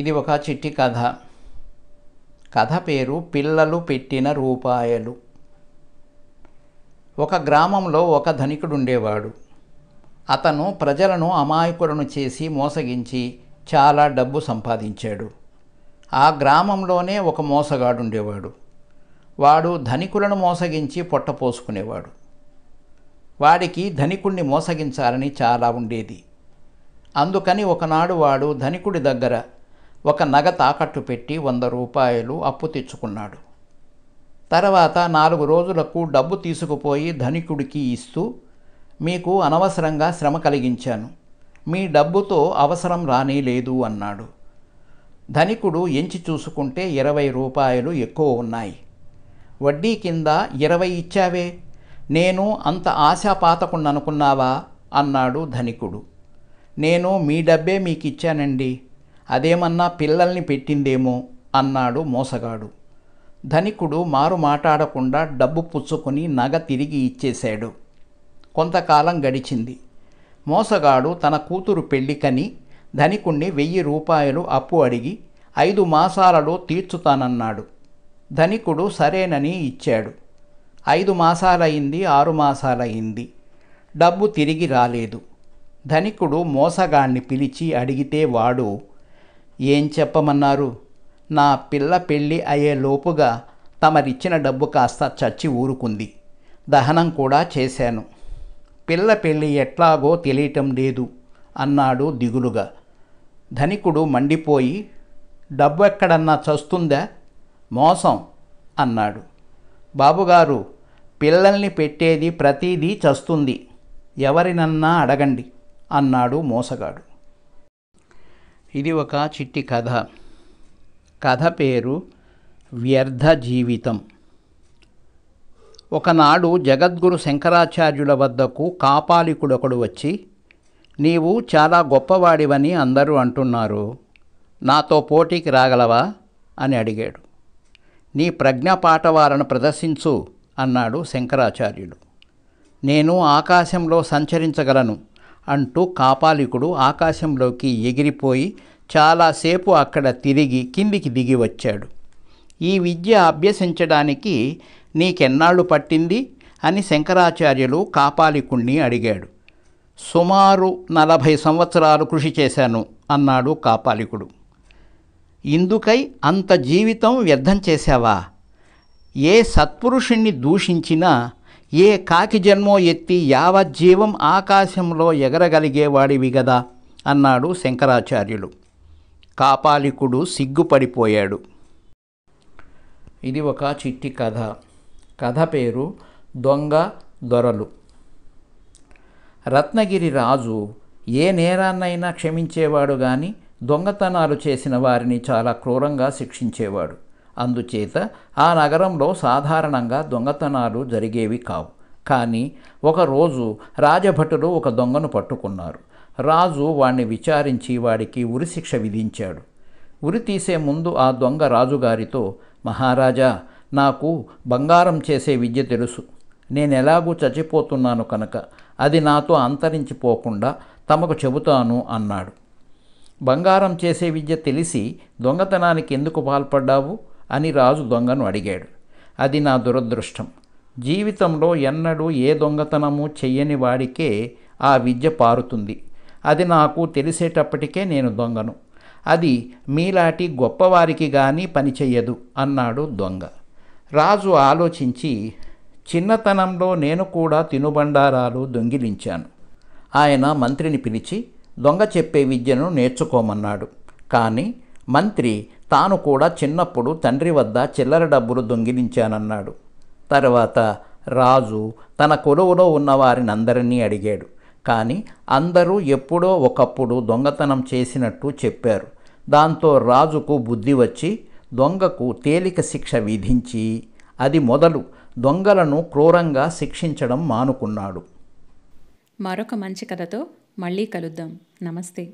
ఇది ఒక చిట్టి కథ కథ పేరు పిల్లలు పెట్టిన రూపాయలు ఒక గ్రామంలో ఒక ధనికుడు ఉండేవాడు అతను ప్రజలను అమాయకులను చేసి మోసగించి చాలా డబ్బు సంపాదించాడు ఆ గ్రామంలోనే ఒక మోసగాడు ఉండేవాడు వాడు ధనికులను మోసగించి పొట్ట పోసుకునేవాడు వాడికి ధనికుణ్ణి మోసగించాలని చాలా ఉండేది అందుకని ఒకనాడు వాడు ధనికుడి దగ్గర ఒక నగ తాకట్టు పెట్టి వంద రూపాయలు అప్పు తెచ్చుకున్నాడు తర్వాత నాలుగు రోజులకు డబ్బు తీసుకుపోయి ధనికుడికి ఇస్తూ మీకు అనవసరంగా శ్రమ కలిగించాను మీ డబ్బుతో అవసరం రానే లేదు అన్నాడు ధనికుడు ఎంచి చూసుకుంటే ఇరవై రూపాయలు ఎక్కువ ఉన్నాయి వడ్డీ కింద ఇరవై ఇచ్చావే నేను అంత ఆశాపాతకుండా అనుకున్నావా అన్నాడు ధనికుడు నేను మీ డబ్బే మీకు ఇచ్చానండి అదేమన్నా పిల్లల్ని పెట్టిందేమో అన్నాడు మోసగాడు ధనికుడు మారు మాట్లాడకుండా డబ్బు పుచ్చుకొని నగ తిరిగి ఇచ్చేశాడు కొంతకాలం గడిచింది మోసగాడు తన కూతురు పెళ్ళికని ధనికుణ్ణి వెయ్యి రూపాయలు అప్పు అడిగి ఐదు మాసాలలో తీర్చుతానన్నాడు ధనికుడు సరేనని ఇచ్చాడు ఐదు మాసాలయ్యింది ఆరు మాసాలయ్యింది డబ్బు తిరిగి రాలేదు ధనికుడు మోసగాణ్ణి పిలిచి అడిగితే వాడు ఏం చెప్పమన్నారు నా పిల్ల పెళ్ళి అయ్యేలోపుగా తమరిచ్చిన డబ్బు కాస్త చచ్చి ఊరుకుంది దహనం కూడా చేశాను పిల్ల పెళ్ళి ఎట్లాగో తెలియటం లేదు అన్నాడు దిగులుగా ధనికుడు మండిపోయి డబ్బు ఎక్కడన్నా చస్తుందా మోసం అన్నాడు బాబుగారు పిల్లల్ని పెట్టేది ప్రతీదీ చస్తుంది ఎవరినన్నా అడగండి అన్నాడు మోసగాడు ఇది ఒక చిట్టి కథ కథ పేరు వ్యర్థ జీవితం ఒకనాడు జగద్గురు శంకరాచార్యుల వద్దకు కాపాలికుడొకడు వచ్చి నీవు చాలా గొప్పవాడివని అందరూ అంటున్నారు నాతో పోటీకి రాగలవా అని అడిగాడు నీ ప్రజ్ఞ ప్రదర్శించు అన్నాడు శంకరాచార్యుడు నేను ఆకాశంలో సంచరించగలను అంటూ కాపాలికుడు ఆకాశంలోకి ఎగిరిపోయి చాలాసేపు అక్కడ తిరిగి కిందికి దిగి వచ్చాడు ఈ విద్య అభ్యసించడానికి నీకెన్నాళ్ళు పట్టింది అని శంకరాచార్యులు కాపాలికుణ్ణి అడిగాడు సుమారు నలభై సంవత్సరాలు కృషి చేశాను అన్నాడు కాపాలికుడు ఇందుకై అంత జీవితం వ్యర్థం చేశావా ఏ సత్పురుషుణ్ణి దూషించినా ఏ కాకి జన్మో ఎత్తి యావజ్జీవం ఆకాశంలో ఎగరగలిగేవాడివి గదా అన్నాడు శంకరాచార్యులు కాపాలికుడు సిగ్గుపడిపోయాడు ఇది ఒక చిట్టి కథ కథ పేరు దొంగ దొరలు రత్నగిరి రాజు ఏ నేరాన్నైనా క్షమించేవాడు కానీ దొంగతనాలు చేసిన వారిని చాలా క్రూరంగా శిక్షించేవాడు అందుచేత ఆ నగరంలో సాధారణంగా దొంగతనాలు జరిగేవి కావు కానీ ఒకరోజు రాజభటులు ఒక దొంగను పట్టుకున్నారు రాజు వాణ్ణి విచారించి వాడికి ఉరిశిక్ష విధించాడు ఉరి తీసే ముందు ఆ దొంగ రాజుగారితో మహారాజా నాకు బంగారం చేసే విద్య తెలుసు నేను ఎలాగూ చచ్చిపోతున్నాను కనుక అది నాతో అంతరించిపోకుండా తమకు చెబుతాను అన్నాడు బంగారం చేసే విద్య తెలిసి దొంగతనానికి ఎందుకు పాల్పడ్డావు అని రాజు దొంగను అడిగాడు అది నా దురదృష్టం జీవితంలో ఎన్నడూ ఏ దొంగతనము చెయ్యని వాడికే ఆ విద్య పారుతుంది అది నాకు తెలిసేటప్పటికే నేను దొంగను అది మీలాటి గొప్పవారికి కానీ పనిచెయ్యదు అన్నాడు దొంగ రాజు ఆలోచించి చిన్నతనంలో నేను కూడా తినుబండారాలు దొంగిలించాను ఆయన మంత్రిని పిలిచి దొంగ చెప్పే విద్యను నేర్చుకోమన్నాడు కానీ మంత్రి తాను కూడా చిన్నప్పుడు తండ్రి వద్ద చిల్లర డబ్బులు దొంగిలించానన్నాడు తర్వాత రాజు తన కొలువులో ఉన్న అడిగాడు కానీ అందరూ ఎప్పుడో ఒకప్పుడు దొంగతనం చేసినట్టు చెప్పారు దాంతో రాజుకు బుద్ధి వచ్చి దొంగకు తేలిక శిక్ష విధించి అది మొదలు దొంగలను క్రూరంగా శిక్షించడం మానుకున్నాడు మరొక మంచి కథతో మళ్ళీ కలుద్దాం నమస్తే